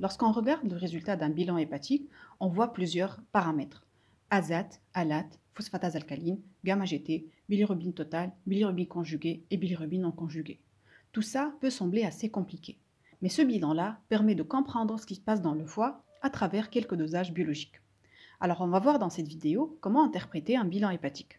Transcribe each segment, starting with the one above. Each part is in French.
Lorsqu'on regarde le résultat d'un bilan hépatique, on voit plusieurs paramètres. azate, alate, phosphatase alcaline, gamma GT, bilirubine totale, bilirubine conjuguée et bilirubine non conjuguée. Tout ça peut sembler assez compliqué. Mais ce bilan-là permet de comprendre ce qui se passe dans le foie à travers quelques dosages biologiques. Alors on va voir dans cette vidéo comment interpréter un bilan hépatique.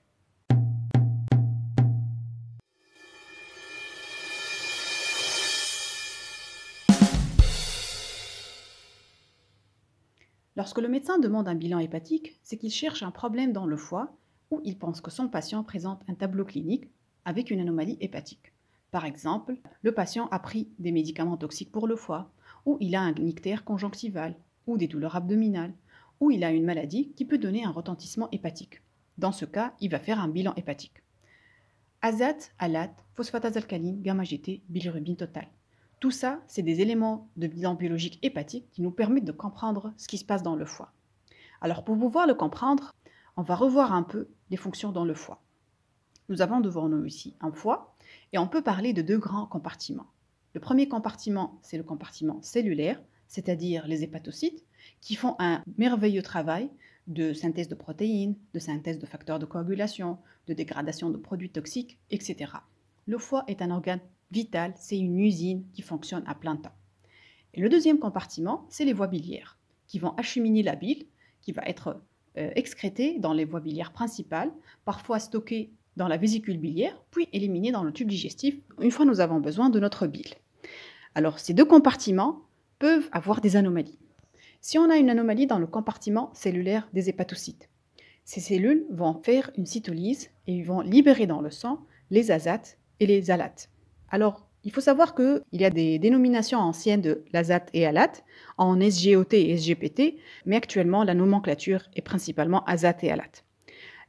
Lorsque le médecin demande un bilan hépatique, c'est qu'il cherche un problème dans le foie ou il pense que son patient présente un tableau clinique avec une anomalie hépatique. Par exemple, le patient a pris des médicaments toxiques pour le foie, ou il a un nictère conjonctival, ou des douleurs abdominales, ou il a une maladie qui peut donner un retentissement hépatique. Dans ce cas, il va faire un bilan hépatique. Azate, alat, phosphatase alcaline, gamma GT, bilirubine totale. Tout ça, c'est des éléments de bilan biologique hépatique qui nous permettent de comprendre ce qui se passe dans le foie. Alors pour pouvoir le comprendre, on va revoir un peu les fonctions dans le foie. Nous avons devant nous ici un foie et on peut parler de deux grands compartiments. Le premier compartiment, c'est le compartiment cellulaire, c'est-à-dire les hépatocytes, qui font un merveilleux travail de synthèse de protéines, de synthèse de facteurs de coagulation, de dégradation de produits toxiques, etc. Le foie est un organe vital, c'est une usine qui fonctionne à plein temps. Et le deuxième compartiment, c'est les voies biliaires, qui vont acheminer la bile, qui va être euh, excrétée dans les voies biliaires principales, parfois stockée dans la vésicule biliaire, puis éliminée dans le tube digestif une fois nous avons besoin de notre bile. Alors ces deux compartiments peuvent avoir des anomalies. Si on a une anomalie dans le compartiment cellulaire des hépatocytes, ces cellules vont faire une cytolyse et vont libérer dans le sang les azates et les alates. Alors, il faut savoir qu'il y a des dénominations anciennes de l'ASAT et ALAT en SGOT et SGPT, mais actuellement la nomenclature est principalement ASAT et ALAT.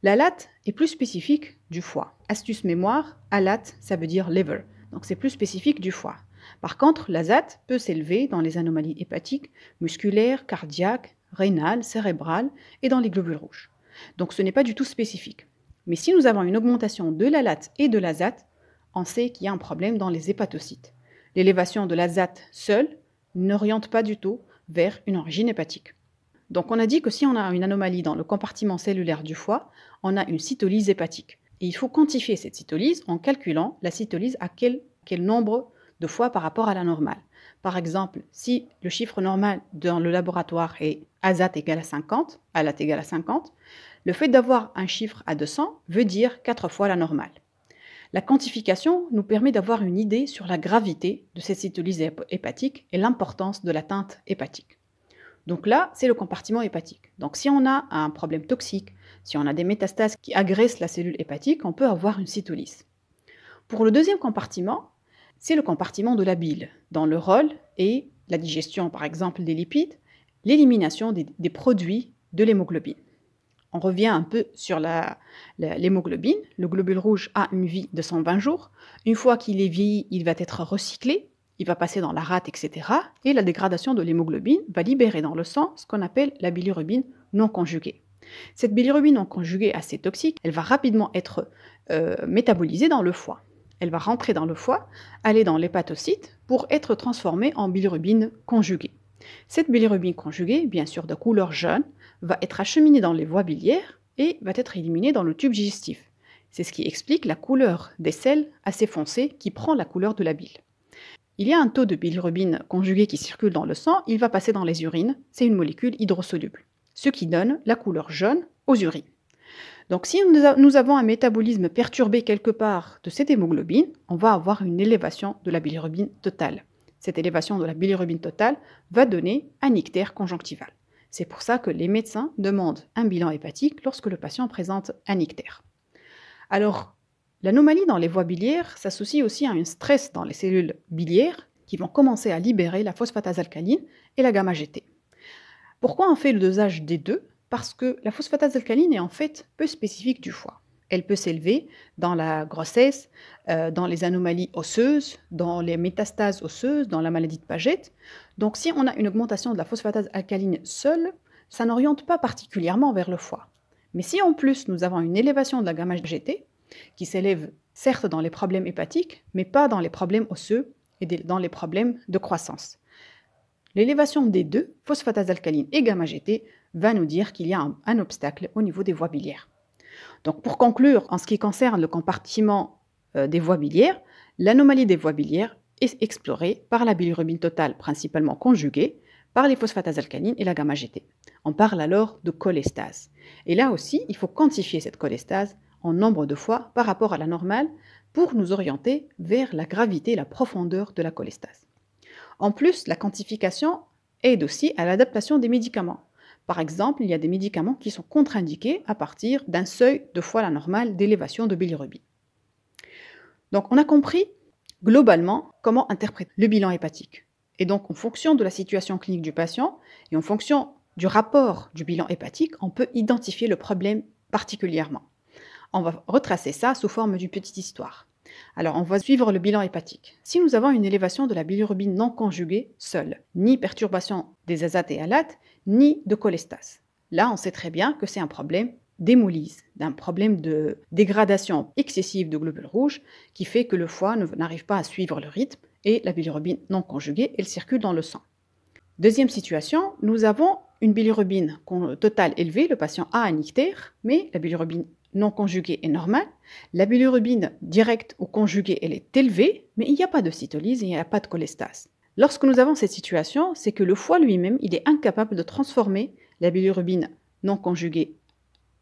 L'ALAT est plus spécifique du foie. Astuce mémoire, ALAT ça veut dire liver, donc c'est plus spécifique du foie. Par contre, l'ASAT peut s'élever dans les anomalies hépatiques, musculaires, cardiaques, rénales, cérébrales et dans les globules rouges. Donc ce n'est pas du tout spécifique. Mais si nous avons une augmentation de l'ALAT et de l'ASAT, on sait qu'il y a un problème dans les hépatocytes. L'élévation de l'azate seule n'oriente pas du tout vers une origine hépatique. Donc on a dit que si on a une anomalie dans le compartiment cellulaire du foie, on a une cytolyse hépatique. Et il faut quantifier cette cytolyse en calculant la cytolyse à quel, nombre de fois par rapport à la normale. Par exemple, si le chiffre normal dans le laboratoire est azate égal à 50, égale à 50, le fait d'avoir un chiffre à 200 veut dire 4 fois la normale. La quantification nous permet d'avoir une idée sur la gravité de ces cytolyses hépatiques et l'importance de l'atteinte hépatique. Donc là, c'est le compartiment hépatique. Donc si on a un problème toxique, si on a des métastases qui agressent la cellule hépatique, on peut avoir une cytolyse. Pour le deuxième compartiment, c'est le compartiment de la bile, dans le rôle et la digestion par exemple des lipides, l'élimination des produits de l'hémoglobine on revient un peu sur l'hémoglobine. Le globule rouge a une vie de 120 jours. Une fois qu'il est vieilli, il va être recyclé, il va passer dans la rate, etc. Et la dégradation de l'hémoglobine va libérer dans le sang ce qu'on appelle la bilirubine non conjuguée. Cette bilirubine non conjuguée assez toxique, elle va rapidement être euh, métabolisée dans le foie. Elle va rentrer dans le foie, aller dans l'hépatocyte pour être transformée en bilirubine conjuguée. Cette bilirubine conjuguée, bien sûr de couleur jaune, va être acheminé dans les voies biliaires et va être éliminé dans le tube digestif. C'est ce qui explique la couleur des sels assez foncée qui prend la couleur de la bile. Il y a un taux de bilirubine conjuguée qui circule dans le sang, il va passer dans les urines, c'est une molécule hydrosoluble, ce qui donne la couleur jaune aux urines. Donc si nous avons un métabolisme perturbé quelque part de cette hémoglobine, on va avoir une élévation de la bilirubine totale. Cette élévation de la bilirubine totale va donner un ictère conjonctival. C'est pour ça que les médecins demandent un bilan hépatique lorsque le patient présente un ictère. Alors, l'anomalie dans les voies biliaires s'associe aussi à un stress dans les cellules biliaires qui vont commencer à libérer la phosphatase alcaline et la gamma GT. Pourquoi on fait le dosage des deux Parce que la phosphatase alcaline est en fait peu spécifique du foie. Elle peut s'élever dans la grossesse, euh, dans les anomalies osseuses, dans les métastases osseuses, dans la maladie de Paget. Donc si on a une augmentation de la phosphatase alcaline seule, ça n'oriente pas particulièrement vers le foie. Mais si en plus nous avons une élévation de la gamma GT, qui s'élève certes dans les problèmes hépatiques, mais pas dans les problèmes osseux et dans les problèmes de croissance. L'élévation des deux, phosphatase alcaline et gamma GT, va nous dire qu'il y a un, obstacle au niveau des voies biliaires. Donc pour conclure, en ce qui concerne le compartiment euh, des voies biliaires, l'anomalie des voies biliaires est explorée par la bilirubine totale, principalement conjuguée par les phosphatases alcalines et la gamma-GT. On parle alors de cholestase. Et là aussi, il faut quantifier cette cholestase en nombre de fois par rapport à la normale pour nous orienter vers la gravité et la profondeur de la cholestase. En plus, la quantification aide aussi à l'adaptation des médicaments. Par exemple, il y a des médicaments qui sont contre-indiqués à partir d'un seuil de fois la normale d'élévation de bilirubine. Donc on a compris globalement comment interpréter le bilan hépatique. Et donc, en fonction de la situation clinique du patient et en fonction du rapport du bilan hépatique, on peut identifier le problème particulièrement. On va retracer ça sous forme d'une petite histoire. Alors, on va suivre le bilan hépatique. Si nous avons une élévation de la bilirubine non conjuguée seule, ni perturbation des azates et alates, ni de cholestase, là, on sait très bien que c'est un problème d'hémolyse, d'un problème de dégradation excessive de globules rouges qui fait que le foie n'arrive pas à suivre le rythme et la bilirubine non conjuguée, elle circule dans le sang. Deuxième situation, nous avons une bilirubine totale élevée, le patient a un ictère, mais la bilirubine non conjuguée est normale. La bilirubine directe ou conjuguée, elle est élevée, mais il n'y a pas de cytolyse, il n'y a pas de cholestase. Lorsque nous avons cette situation, c'est que le foie lui-même, il est incapable de transformer la bilirubine non conjuguée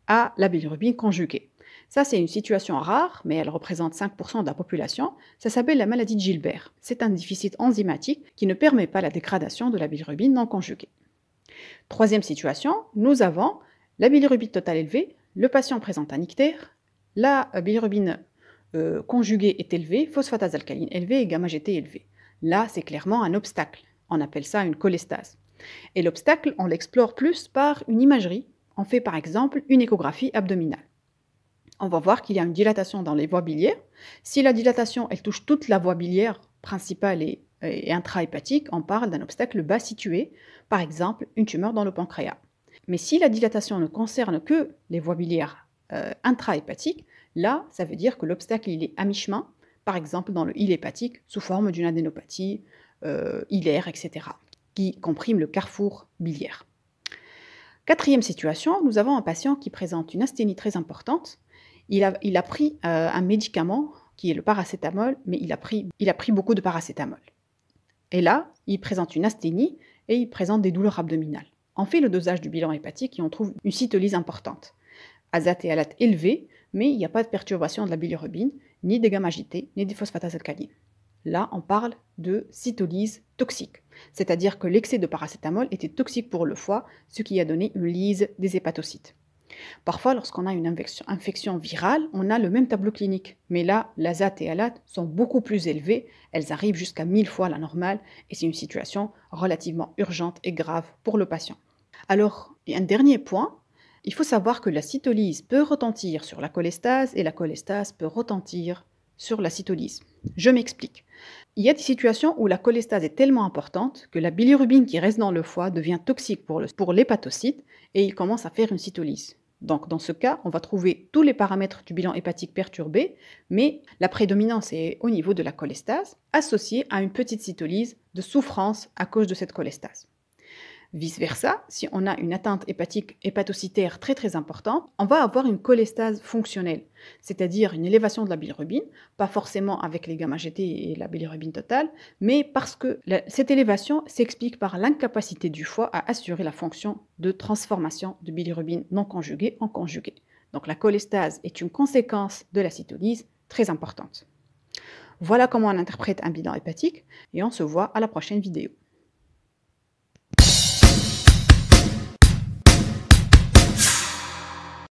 à la bilirubine conjuguée. Ça, c'est une situation rare, mais elle représente 5% de la population. Ça s'appelle la maladie de Gilbert. C'est un déficit enzymatique qui ne permet pas la dégradation de la bilirubine non conjuguée. Troisième situation, nous avons la bilirubine totale élevée, le patient présente un ictère, la euh, bilirubine euh, conjuguée est élevée, phosphatase alcaline élevée et gamma GT élevée. Là, c'est clairement un obstacle. On appelle ça une cholestase. Et l'obstacle, on l'explore plus par une imagerie on fait par exemple une échographie abdominale. On va voir qu'il y a une dilatation dans les voies biliaires. Si la dilatation, elle touche toute la voie biliaire principale et, intrahépatique, on parle d'un obstacle bas situé, par exemple une tumeur dans le pancréas. Mais si la dilatation ne concerne que les voies biliaires intra euh, intrahépatiques, là, ça veut dire que l'obstacle, il est à mi-chemin, par exemple dans le il hépatique, sous forme d'une adénopathie, euh, hilaire, etc., qui comprime le carrefour biliaire. Quatrième situation, nous avons un patient qui présente une asthénie très importante. Il a, pris euh, un médicament qui est le paracétamol, mais il a pris, beaucoup de paracétamol. Et là, il présente une asthénie et il présente des douleurs abdominales. On fait le dosage du bilan hépatique et on trouve une cytolyse importante. Azate et alate élevés, mais il n'y a pas de perturbation de la bilirubine, ni des gammes agitées, ni des phosphatases alcalines. Là, on parle de cytolyse toxique, c'est-à-dire que l'excès de paracétamol était toxique pour le foie, ce qui a donné une lyse des hépatocytes. Parfois, lorsqu'on a une infection virale, on a le même tableau clinique, mais là, l'azate et l'alate sont beaucoup plus élevés, elles arrivent jusqu'à 1000 fois la normale, et c'est une situation relativement urgente et grave pour le patient. Alors, un dernier point, il faut savoir que la cytolyse peut retentir sur la cholestase et la cholestase peut retentir sur la cytolyse. Je m'explique. Il y a des situations où la cholestase est tellement importante que la bilirubine qui reste dans le foie devient toxique pour, le, l'hépatocyte et il commence à faire une cytolyse. Donc dans ce cas, on va trouver tous les paramètres du bilan hépatique perturbés, mais la prédominance est au niveau de la cholestase, associée à une petite cytolyse de souffrance à cause de cette cholestase. Vice-versa, si on a une atteinte hépatique hépatocytaire très très importante, on va avoir une cholestase fonctionnelle, c'est-à-dire une élévation de la bilirubine, pas forcément avec les gamma-GT et la bilirubine totale, mais parce que cette élévation s'explique par l'incapacité du foie à assurer la fonction de transformation de bilirubine non conjuguée en conjuguée. Donc la cholestase est une conséquence de la cytolyse très importante. Voilà comment on interprète un bilan hépatique et on se voit à la prochaine vidéo.